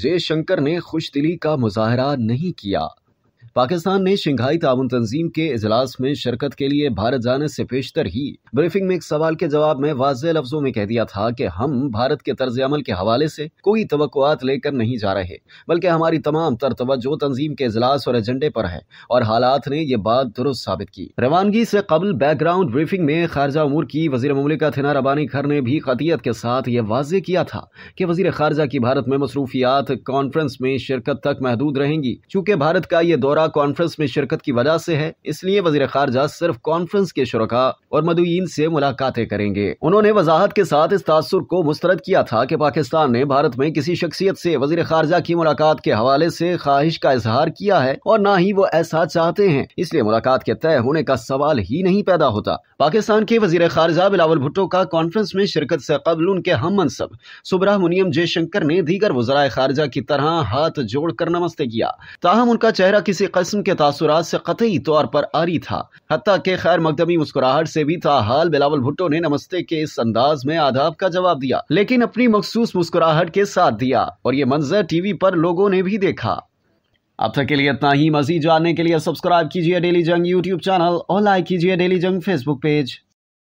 जयशंकर ने खुशदिली का मुजाहरा नहीं किया पाकिस्तान ने शंघाई ताउन तंजीम के इजलास में शिरकत के लिए भारत जाने से पेशतर ही ब्रीफिंग में एक सवाल के जवाब में वाज लफ्जों में कह दिया था कि हम भारत के तर्ज अमल के हवाले से कोई तो लेकर नहीं जा रहे बल्कि हमारी तमाम तर तंजीम के अजलास और एजेंडे पर है और हालात ने यह बात दुरुस्त साबित की रवानगी से कबल बैकग्राउंड ब्रीफिंग में खारजा उमूर की वजीर ममलिका थना रबानी खर ने भी खतियत के साथ ये वाज किया था कि वजीर खारजा की भारत में मसरूफियात कॉन्फ्रेंस में शिरकत तक महदूद रहेंगी चूंकि भारत का यह दौरा शुरा कॉन्फ्रेंस में शिरकत की वजह से है इसलिए वजीर खारजा सिर्फ कॉन्फ्रेंस के शुरा और मदुईन से मुलाकातें करेंगे उन्होंने वजाहत के साथ इस तासर को मुस्तरद किया था कि पाकिस्तान ने भारत में किसी शख्सियत से वजीर खारजा की मुलाकात के हवाले से ख्वाहिश का इजहार किया है और न ही वो ऐसा चाहते हैं इसलिए मुलाकात के तय होने का सवाल ही नहीं पैदा होता पाकिस्तान के वजीर खारजा बिलावल भुट्टो का कॉन्फ्रेंस में शिरकत से कबल उनके हम मनसब सुब्रमण्यम जयशंकर ने दीगर वजरा खारजा की तरह हाथ जोड़ कर नमस्ते किया ताहम उनका चेहरा किसी कस्म के तासुरात से कतई तौर पर आरी था हती के खैर मकदमी मुस्कुराहट से भी था हाल बिलावल भुट्टो ने नमस्ते के इस अंदाज में आदाब का जवाब दिया लेकिन अपनी मखसूस मुस्कुराहट के साथ दिया और ये मंजर टीवी पर लोगो ने भी देखा अब तक के लिए इतना ही मजीद जानने के लिए सब्सक्राइब कीजिए डेली जंग यूट्यूब चैनल और लाइक कीजिए डेली जंग फेसबुक पेज